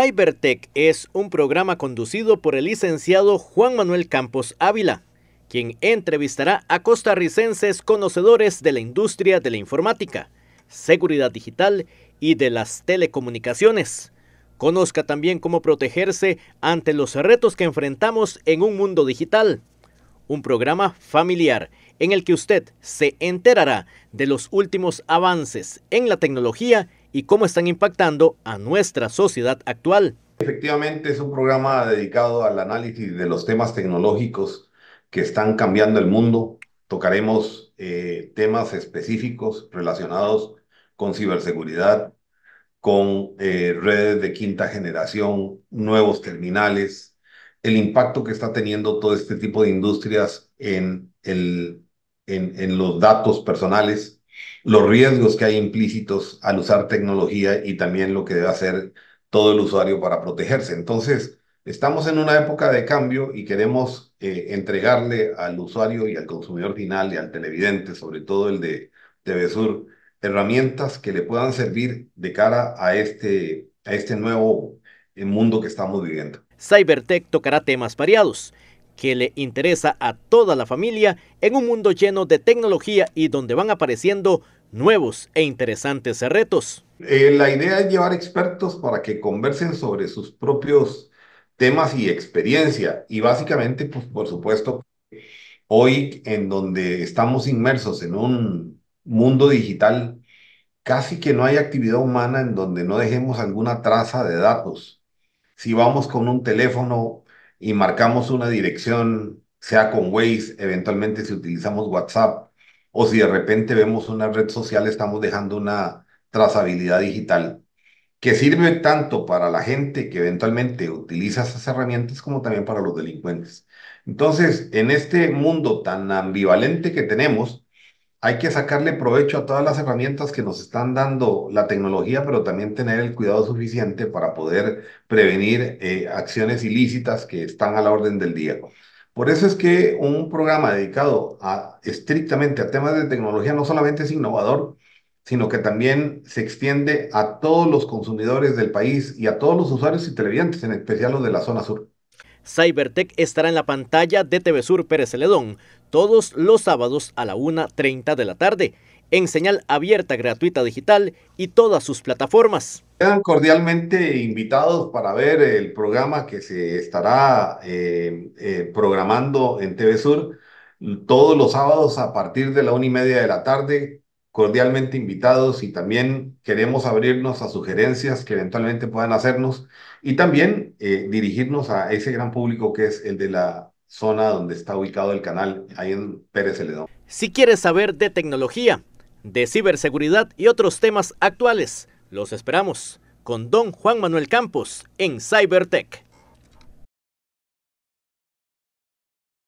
Cybertech es un programa conducido por el licenciado Juan Manuel Campos Ávila, quien entrevistará a costarricenses conocedores de la industria de la informática, seguridad digital y de las telecomunicaciones. Conozca también cómo protegerse ante los retos que enfrentamos en un mundo digital. Un programa familiar en el que usted se enterará de los últimos avances en la tecnología y cómo están impactando a nuestra sociedad actual. Efectivamente, es un programa dedicado al análisis de los temas tecnológicos que están cambiando el mundo. Tocaremos eh, temas específicos relacionados con ciberseguridad, con eh, redes de quinta generación, nuevos terminales, el impacto que está teniendo todo este tipo de industrias en, el, en, en los datos personales los riesgos que hay implícitos al usar tecnología y también lo que debe hacer todo el usuario para protegerse. Entonces, estamos en una época de cambio y queremos eh, entregarle al usuario y al consumidor final y al televidente, sobre todo el de TV Sur, herramientas que le puedan servir de cara a este, a este nuevo eh, mundo que estamos viviendo. Cybertech tocará temas variados que le interesa a toda la familia en un mundo lleno de tecnología y donde van apareciendo nuevos e interesantes retos. Eh, la idea es llevar expertos para que conversen sobre sus propios temas y experiencia. Y básicamente, pues, por supuesto, hoy en donde estamos inmersos en un mundo digital, casi que no hay actividad humana en donde no dejemos alguna traza de datos. Si vamos con un teléfono, y marcamos una dirección, sea con Waze, eventualmente si utilizamos WhatsApp, o si de repente vemos una red social, estamos dejando una trazabilidad digital que sirve tanto para la gente que eventualmente utiliza esas herramientas como también para los delincuentes. Entonces, en este mundo tan ambivalente que tenemos, hay que sacarle provecho a todas las herramientas que nos están dando la tecnología, pero también tener el cuidado suficiente para poder prevenir eh, acciones ilícitas que están a la orden del día. Por eso es que un programa dedicado a, estrictamente a temas de tecnología no solamente es innovador, sino que también se extiende a todos los consumidores del país y a todos los usuarios y televidentes, en especial los de la zona sur. Cybertech estará en la pantalla de TV Sur Pérez Celedón todos los sábados a la 1.30 de la tarde, en señal abierta gratuita digital y todas sus plataformas. Quedan cordialmente invitados para ver el programa que se estará eh, eh, programando en TV Sur todos los sábados a partir de la 1.30 de la tarde cordialmente invitados y también queremos abrirnos a sugerencias que eventualmente puedan hacernos y también eh, dirigirnos a ese gran público que es el de la zona donde está ubicado el canal, ahí en Pérez Celedón. Si quieres saber de tecnología, de ciberseguridad y otros temas actuales, los esperamos con don Juan Manuel Campos en Cybertech.